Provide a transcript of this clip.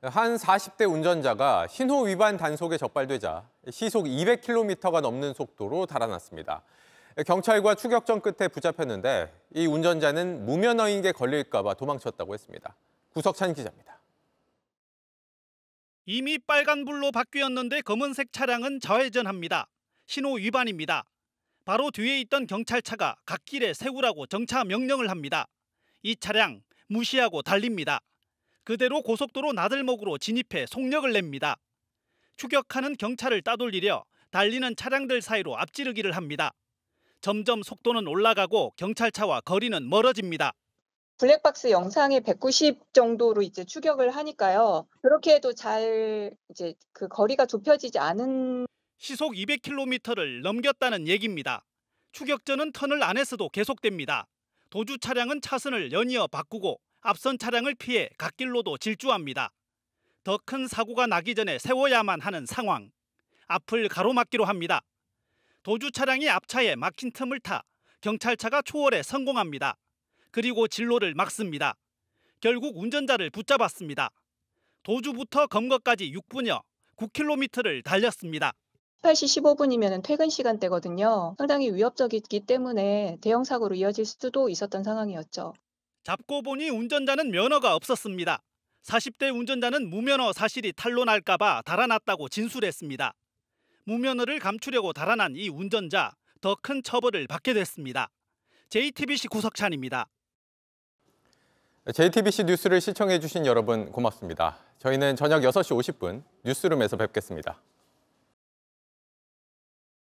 한 40대 운전자가 신호 위반 단속에 적발되자 시속 200km가 넘는 속도로 달아났습니다. 경찰과 추격전 끝에 붙잡혔는데 이 운전자는 무면허인게 걸릴까 봐 도망쳤다고 했습니다. 구석찬 기자입니다. 이미 빨간불로 바뀌었는데 검은색 차량은 좌회전합니다. 신호 위반입니다. 바로 뒤에 있던 경찰차가 갓길에 세우라고 정차 명령을 합니다. 이 차량 무시하고 달립니다. 그대로 고속도로 나들목으로 진입해 속력을 냅니다. 추격하는 경찰을 따돌리려 달리는 차량들 사이로 앞지르기를 합니다. 점점 속도는 올라가고 경찰차와 거리는 멀어집니다. 블랙박스 영상에190 정도로 이제 추격을 하니까요. 그렇게 해도 잘 이제 그 거리가 좁혀지지 않은 시속 200km를 넘겼다는 얘기입니다. 추격전은 터널 안에서도 계속됩니다. 도주 차량은 차선을 연이어 바꾸고 앞선 차량을 피해 갓길로도 질주합니다. 더 큰 사고가 나기 전에 세워야만 하는 상황. 앞을 가로막기로 합니다. 도주 차량이 앞차에 막힌 틈을 타 경찰차가 초월에 성공합니다. 그리고 진로를 막습니다. 결국 운전자를 붙잡았습니다. 도주부터 검거까지 6분여 9km를 달렸습니다. 8시 15분이면 퇴근 시간대거든요. 상당히 위협적이기 때문에 대형 사고로 이어질 수도 있었던 상황이었죠. 잡고 보니 운전자는 면허가 없었습니다. 40대 운전자는 무면허 사실이 탄로날까봐 달아났다고 진술했습니다. 무면허를 감추려고 달아난 이 운전자 더 큰 처벌을 받게 됐습니다. JTBC 구석찬입니다. JTBC 뉴스를 시청해주신 여러분 고맙습니다. 저희는 저녁 6시 50분 뉴스룸에서 뵙겠습니다.